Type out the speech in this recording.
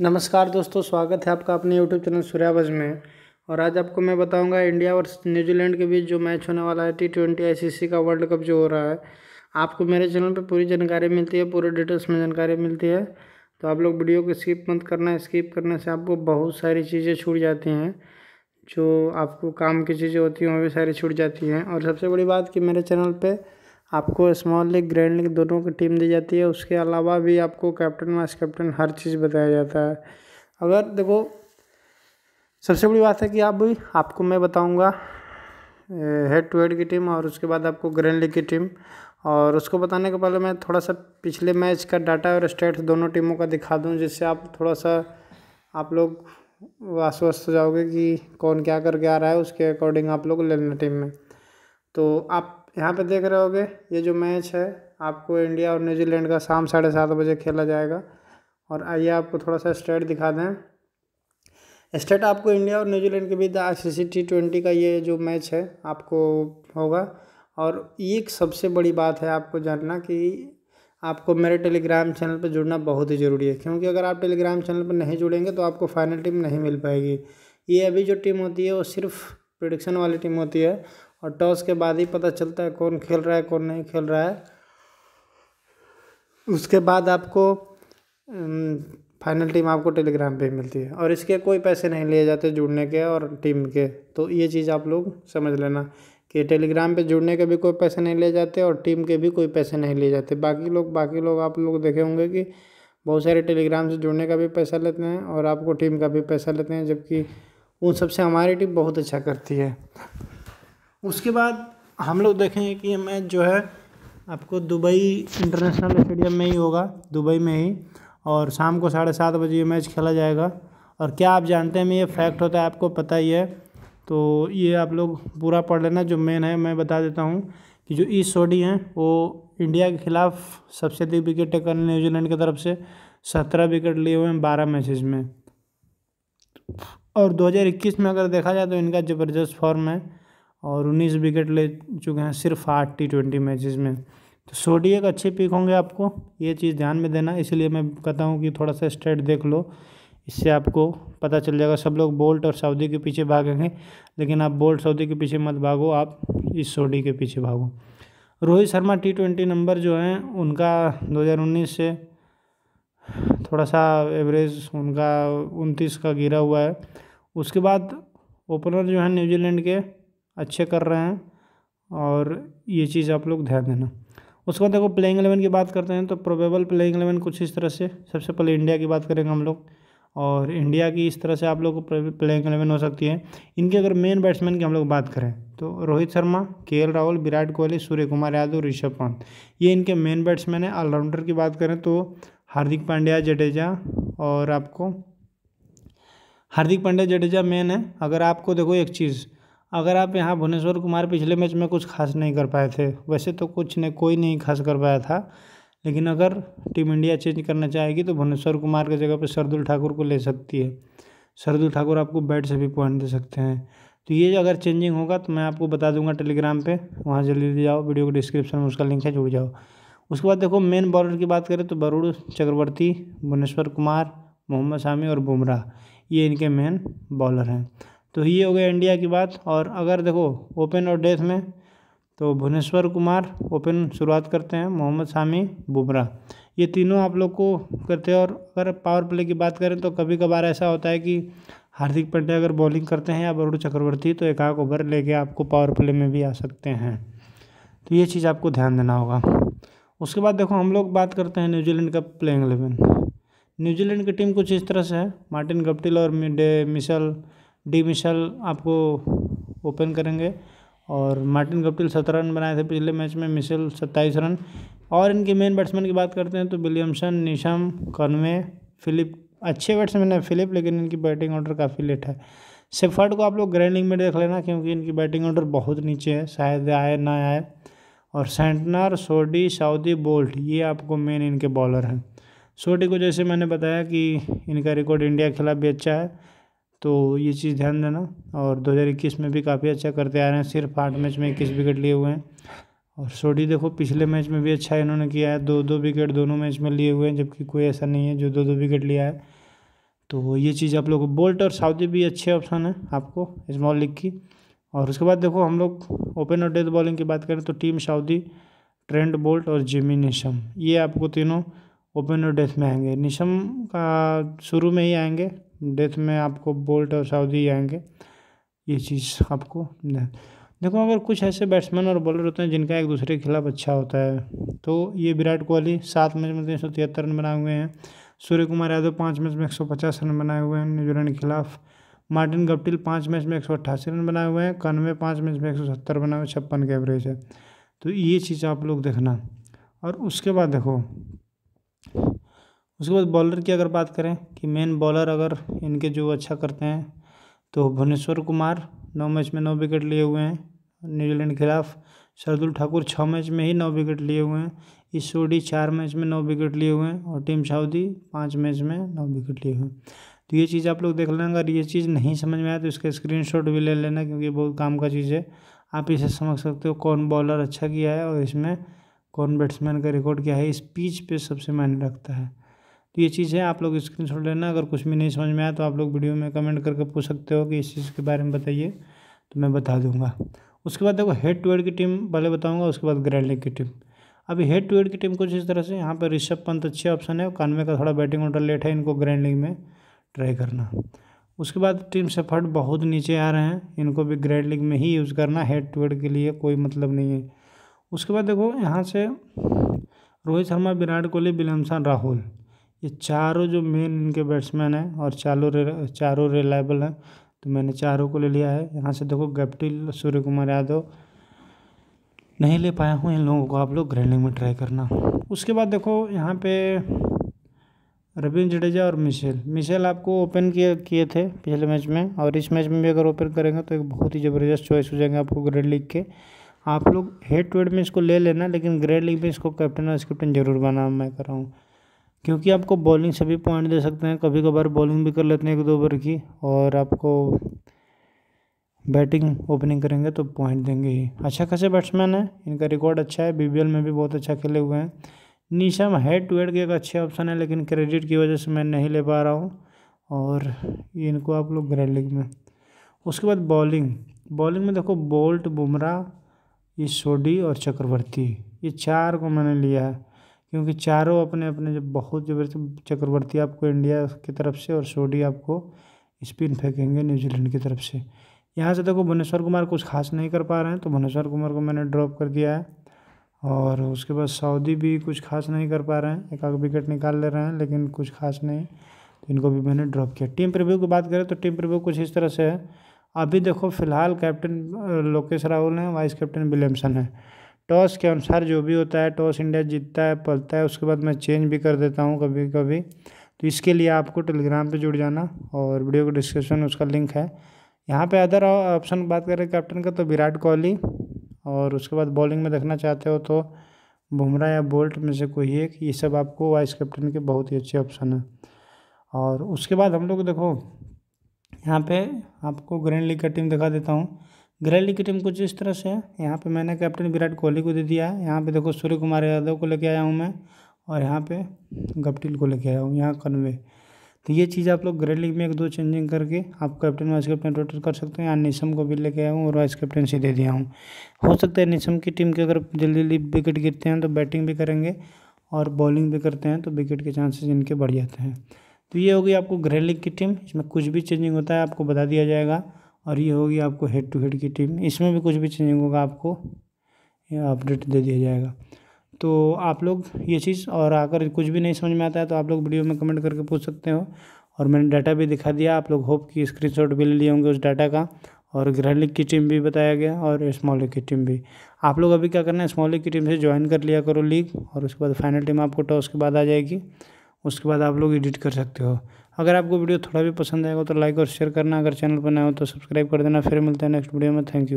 नमस्कार दोस्तों स्वागत है आपका अपने यूट्यूब चैनल सूर्यावज में और आज आपको मैं बताऊंगा इंडिया और न्यूजीलैंड के बीच जो मैच होने वाला है टी ट्वेंटी आई का वर्ल्ड कप जो हो रहा है आपको मेरे चैनल पर पूरी जानकारी मिलती है पूरे डिटेल्स में जानकारी मिलती है तो आप लोग वीडियो को स्किप मत करना स्किप करने से आपको बहुत सारी चीज़ें छूट जाती हैं जो आपको काम की चीज़ें होती हैं वो भी सारी छूट जाती हैं और सबसे बड़ी बात कि मेरे चैनल पर आपको स्मॉल लीग ग्रैंड लीग दोनों की टीम दी जाती है उसके अलावा भी आपको कैप्टन वाइस कैप्टन हर चीज़ बताया जाता है अगर देखो सबसे बड़ी बात है कि आप भी आपको मैं बताऊंगा हेड टू हेड की टीम और उसके बाद आपको ग्रैंड लीग की टीम और उसको बताने के पहले मैं थोड़ा सा पिछले मैच का डाटा और स्टेट्स दोनों टीमों का दिखा दूँ जिससे आप थोड़ा सा आप लोग आश्वस्त हो जाओगे कि कौन क्या करके आ रहा है उसके अकॉर्डिंग आप लोग लेना टीम में तो आप यहाँ पे देख रहे होगे ये जो मैच है आपको इंडिया और न्यूजीलैंड का शाम साढ़े सात बजे खेला जाएगा और आइए आपको थोड़ा सा स्टेट दिखा दें स्टेट आपको इंडिया और न्यूजीलैंड के बीच आई सी टी ट्वेंटी का ये जो मैच है आपको होगा और एक सबसे बड़ी बात है आपको जानना कि आपको मेरे टेलीग्राम चैनल पर जुड़ना बहुत ही ज़रूरी है क्योंकि अगर आप टेलीग्राम चैनल पर नहीं जुड़ेंगे तो आपको फाइनल टीम नहीं मिल पाएगी ये अभी जो टीम होती है वो सिर्फ प्रोडिक्शन वाली टीम होती है और टॉस के बाद ही पता चलता है कौन खेल रहा है कौन नहीं खेल रहा है उसके बाद आपको फाइनल टीम आपको टेलीग्राम पे मिलती है और इसके कोई पैसे नहीं लिए जाते जुड़ने के और टीम के तो ये चीज़ आप लोग समझ लेना कि टेलीग्राम पे जुड़ने के भी कोई पैसे नहीं लिए जाते और टीम के भी कोई पैसे नहीं लिए जाते बाकी लोग बाकी लोग आप लोग देखे होंगे कि बहुत सारे टेलीग्राम से जुड़ने का भी पैसा लेते हैं और आपको टीम का भी पैसा लेते हैं जबकि उन सबसे हमारी टीम बहुत अच्छा करती है उसके बाद हम लोग देखेंगे कि ये मैच जो है आपको दुबई इंटरनेशनल स्टेडियम में ही होगा दुबई में ही और शाम को साढ़े सात बजे ये मैच खेला जाएगा और क्या आप जानते हैं ये फैक्ट होता है आपको पता ही है तो ये आप लोग पूरा पढ़ लेना जो मेन है मैं बता देता हूँ कि जो ई सोडी हैं वो इंडिया के खिलाफ सबसे अधिक विकेट टेकर न्यूजीलैंड की तरफ से सत्रह विकेट लिए हुए हैं बारह मैचेस में और 2021 में अगर देखा जाए तो इनका ज़बरदस्त फॉर्म है और उन्नीस विकेट ले चुके हैं सिर्फ आठ टी ट्वेंटी मैचेस में तो सोडी एक अच्छे पिक होंगे आपको ये चीज़ ध्यान में देना इसलिए मैं कहता हूँ कि थोड़ा सा स्टेट देख लो इससे आपको पता चल जाएगा सब लोग बोल्ट और सऊदी के पीछे भागेंगे लेकिन आप बोल्ट सऊदी के पीछे मत भागो आप इस सोडी के पीछे भागो Rohit Sharma T twenty number जो हैं उनका 2019 से थोड़ा सा एवरेज उनका उनतीस का गिरा हुआ है उसके बाद ओपनर जो हैं न्यूजीलैंड के अच्छे कर रहे हैं और ये चीज़ आप लोग ध्यान देना उसके बाद देखो प्लेइंग एलेवन की बात करते हैं तो प्रोबेबल प्लेइंग एलेवन कुछ इस तरह से सबसे पहले इंडिया की बात करेंगे हम लोग और इंडिया की इस तरह से आप लोग को प्लेइंग एलेवन हो सकती है इनके अगर मेन बैट्समैन की हम लोग बात करें तो रोहित शर्मा के राहुल विराट कोहली सूर्य कुमार यादव ऋषभ पंत ये इनके मेन बैट्समैन हैं ऑलराउंडर की बात करें तो हार्दिक पांड्या जडेजा और आपको हार्दिक पांड्या जडेजा मेन है अगर आपको देखो एक चीज़ अगर आप यहाँ भुवनेश्वर कुमार पिछले मैच में कुछ खास नहीं कर पाए थे वैसे तो कुछ ने कोई नहीं खास कर पाया था लेकिन अगर टीम इंडिया चेंज करना चाहेगी तो भुवनेश्वर कुमार की जगह पर शरदुल ठाकुर को ले सकती है शरदुल ठाकुर आपको बैट से भी पॉइंट दे सकते हैं तो ये अगर चेंजिंग होगा तो मैं आपको बता दूंगा टेलीग्राम पे वहाँ जल्दी जाओ वीडियो के डिस्क्रिप्शन में उसका लिंक है जुड़ जाओ उसके बाद देखो मेन बॉलर की बात करें तो बरूड चक्रवर्ती भुवनेश्वर कुमार मोहम्मद शामी और बुमराह ये इनके मेन बॉलर हैं तो ये हो गया इंडिया की बात और अगर देखो ओपन और डेथ में तो भुवनेश्वर कुमार ओपन शुरुआत करते हैं मोहम्मद शामी बुमराह ये तीनों आप लोग को करते हैं और अगर पावर प्ले की बात करें तो कभी कभार ऐसा होता है कि हार्दिक पंड्या अगर बॉलिंग करते हैं या वरुण चक्रवर्ती तो एक आग ओवर लेके आपको पावर प्ले में भी आ सकते हैं तो ये चीज़ आपको ध्यान देना होगा उसके बाद देखो हम लोग बात करते हैं न्यूजीलैंड का प्लेइंग एलेवन न्यूजीलैंड की टीम कुछ इस तरह से है मार्टिन गप्टिल और मिडे मिशल डी मिशल आपको ओपन करेंगे और मार्टिन गप्टिल सत्रह रन बनाए थे पिछले मैच में मिशेल सत्ताईस रन और इनके मेन बैट्समैन की बात करते हैं तो विलियमसन निशम कॉनवे फिलिप अच्छे बैट्समैन है फिलिप लेकिन इनकी बैटिंग ऑर्डर काफ़ी लेट है सेफर्ड को आप लोग ग्रैंडिंग में देख लेना क्योंकि इनकी बैटिंग ऑर्डर बहुत नीचे है शायद आए ना आए और सेंटनर सोडी सऊदी बोल्ट ये आपको मेन इनके बॉलर हैं सोडी को जैसे मैंने बताया कि इनका रिकॉर्ड इंडिया के खिलाफ भी अच्छा है तो ये चीज़ ध्यान देना और 2021 में भी काफ़ी अच्छा करते आ रहे हैं सिर्फ आठ मैच में इक्कीस विकेट लिए हुए हैं और सोडी देखो पिछले मैच में भी अच्छा इन्होंने किया है दो दो विकेट दोनों मैच में लिए हुए हैं जबकि कोई ऐसा नहीं है जो दो दो विकेट लिया है तो ये चीज़ आप लोग बोल्ट और साउदी भी अच्छे ऑप्शन है आपको स्मॉल लीग की और उसके बाद देखो हम लोग ओपन और डेथ बॉलिंग की बात करें तो टीम साउदी ट्रेंड बोल्ट और जिमी निशम ये आपको तीनों ओपन और डेथ में आएंगे निशम का शुरू में ही आएंगे डेथ में आपको बोल्ट और साउदी आएंगे ये चीज़ आपको देखो अगर कुछ ऐसे बैट्समैन और बॉलर होते हैं जिनका एक दूसरे के खिलाफ अच्छा होता है तो ये विराट कोहली सात मैच में तीन सौ तिहत्तर रन बनाए हुए हैं सूर्य कुमार यादव पाँच मैच में एक सौ पचास रन बनाए हुए हैं न्यूजीलैंड के खिलाफ मार्टिन गप्टिल पाँच मैच में एक सौ अट्ठासी रन बनाए हुए हैं कानवे पाँच मैच में एक सौ सत्तर बनाए हुए छप्पन के एवरेज है तो ये चीज़ आप लोग देखना और उसके बाद देखो उसके बाद बॉलर की अगर बात करें कि मेन बॉलर अगर इनके जो अच्छा करते हैं तो भुवनेश्वर कुमार नौ मैच में नौ विकेट लिए हुए हैं न्यूजीलैंड के खिलाफ शरदुल ठाकुर छः मैच में ही नौ विकेट लिए हुए हैं ईसोडी चार मैच में नौ विकेट लिए हुए हैं और टीम साउदी पाँच मैच में नौ विकेट लिए हुए हैं तो ये चीज़ आप लोग देख लेना अगर ये चीज़ नहीं समझ में आए तो इसका स्क्रीन भी ले लेना क्योंकि बहुत काम का चीज़ है आप इसे समझ सकते हो कौन बॉलर अच्छा किया है और इसमें कौन बैट्समैन का रिकॉर्ड क्या है इस पीच पे सबसे मायने रखता है तो ये चीज़ है आप लोग स्क्रीन लेना अगर कुछ भी नहीं समझ में आया तो आप लोग वीडियो में कमेंट करके पूछ सकते हो कि इस चीज़ के बारे में बताइए तो मैं बता दूंगा उसके बाद देखो हेड टू हेड की टीम पहले बताऊँगा उसके बाद ग्रैंडिंग की टीम अभी हेड टू हेड की टीम कुछ इस तरह से यहाँ पर ऋषभ पंत अच्छे ऑप्शन है कानवे का थोड़ा बैटिंग ऑर्डर लेट है इनको ग्रैंड लीग में ट्राई करना उसके बाद टीम फट बहुत नीचे आ रहे हैं इनको भी ग्रैंड लीग में ही यूज़ करना हेड टू हेड के लिए कोई मतलब नहीं है उसके बाद देखो यहाँ से रोहित शर्मा विराट कोहली बिलमसान राहुल ये चारों जो मेन इनके बैट्समैन हैं और चारों रे, चारों रिलायबल हैं तो मैंने चारों को ले लिया है यहाँ से देखो गैप्टिल सूर्य कुमार यादव नहीं ले पाया हूँ इन लोगों को आप लोग ग्रैंडिंग में ट्राई करना उसके बाद देखो यहाँ पे रविंद्र जडेजा और मिशेल मिशेल आपको ओपन किए किए थे पिछले मैच में और इस मैच में भी अगर ओपन करेंगे तो एक बहुत ही ज़बरदस्त चॉइस हो जाएंगे आपको ग्रेड लीग के आप लोग हेड टू हेड में इसको ले लेना लेकिन ग्रेड लीग में इसको कैप्टन और कैप्टन जरूर बना मैं कर रहा हूँ क्योंकि आपको बॉलिंग सभी पॉइंट दे सकते हैं कभी कभार बॉलिंग भी कर लेते हैं एक दो ओवर की और आपको बैटिंग ओपनिंग करेंगे तो पॉइंट देंगे ही अच्छा खासे बैट्समैन है इनका रिकॉर्ड अच्छा है बी में भी बहुत अच्छा खेले हुए हैं निशम हेड टू हेड के एक अच्छे ऑप्शन है लेकिन क्रेडिट की वजह से मैं नहीं ले पा रहा हूँ और इनको आप लोग ग्रैंड लीग में उसके बाद बॉलिंग बॉलिंग में देखो बोल्ट बुमराह ये सोडी और चक्रवर्ती ये चार को मैंने लिया है क्योंकि चारों अपने अपने जब बहुत जबरदस्त चक्रवर्ती आपको इंडिया की तरफ से और सोडी आपको स्पिन फेंकेंगे न्यूजीलैंड की तरफ से यहाँ से देखो भुवनेश्वर कुमार कुछ खास नहीं कर पा रहे हैं तो भुवनेश्वर कुमार को मैंने ड्रॉप कर दिया है और उसके बाद सऊदी भी कुछ खास नहीं कर पा रहे हैं एक आध विकेट निकाल ले रहे हैं लेकिन कुछ खास नहीं तो इनको भी मैंने ड्रॉप किया टीम प्रिव्यू की बात करें तो टीम प्रिव्यू कुछ इस तरह से है अभी देखो फिलहाल कैप्टन लोकेश राहुल हैं वाइस कैप्टन विलियमसन है टॉस के अनुसार जो भी होता है टॉस इंडिया जीतता है पलता है उसके बाद मैं चेंज भी कर देता हूँ कभी कभी तो इसके लिए आपको टेलीग्राम पे जुड़ जाना और वीडियो के डिस्क्रिप्शन उसका लिंक है यहाँ पे अदर ऑप्शन बात करें कैप्टन का तो विराट कोहली और उसके बाद बॉलिंग में देखना चाहते हो तो बुमराह या बोल्ट में से कोई एक ये सब आपको वाइस कैप्टन के बहुत ही अच्छे ऑप्शन हैं और उसके बाद हम लोग देखो यहाँ पे आपको ग्रैंड लीग का टीम दिखा देता हूँ घरेली की टीम कुछ इस तरह से है यहाँ पे मैंने कैप्टन विराट कोहली को दे दिया है यहाँ पे देखो सूर्य कुमार यादव को लेके आया हूँ मैं और यहाँ पे गपटिल को लेके आया हूँ यहाँ कन्वे तो ये चीज़ आप लोग ग्रेड लीग में एक दो चेंजिंग करके आप कैप्टन वाइस कैप्टन रोटेट कर सकते हैं यहाँ निशम को भी लेके आया हूँ और वाइस कैप्टनसी दे दिया हूँ हो सकता है निशम की टीम के अगर जल्दी जल्दी विकेट गिरते हैं तो बैटिंग भी करेंगे और बॉलिंग भी करते हैं तो विकेट के चांसेज इनके बढ़ जाते हैं तो ये होगी आपको ग्रह लीग की टीम इसमें कुछ भी चेंजिंग होता है आपको बता दिया जाएगा और ये होगी आपको हेड टू हेड की टीम इसमें भी कुछ भी चेंजिंग होगा आपको अपडेट दे दिया जाएगा तो आप लोग ये चीज़ और अगर कुछ भी नहीं समझ में आता है तो आप लोग वीडियो में कमेंट करके पूछ सकते हो और मैंने डाटा भी दिखा दिया आप लोग होप स्क्रीन स्क्रीनशॉट भी ले लिए होंगे उस डाटा का और ग्रह लीग की टीम भी बताया गया और स्मॉल लीग की टीम भी आप लोग अभी क्या करना है स्मॉल लीग की टीम से ज्वाइन कर लिया करो लीग और उसके बाद फाइनल टीम आपको टॉस के बाद आ जाएगी उसके बाद आप लोग एडिट कर सकते हो अगर आपको वीडियो थोड़ा भी पसंद आएगा तो लाइक और शेयर करना अगर चैनल पर नए हो तो सब्सक्राइब कर देना फिर मिलते हैं नेक्स्ट वीडियो में थैंक यू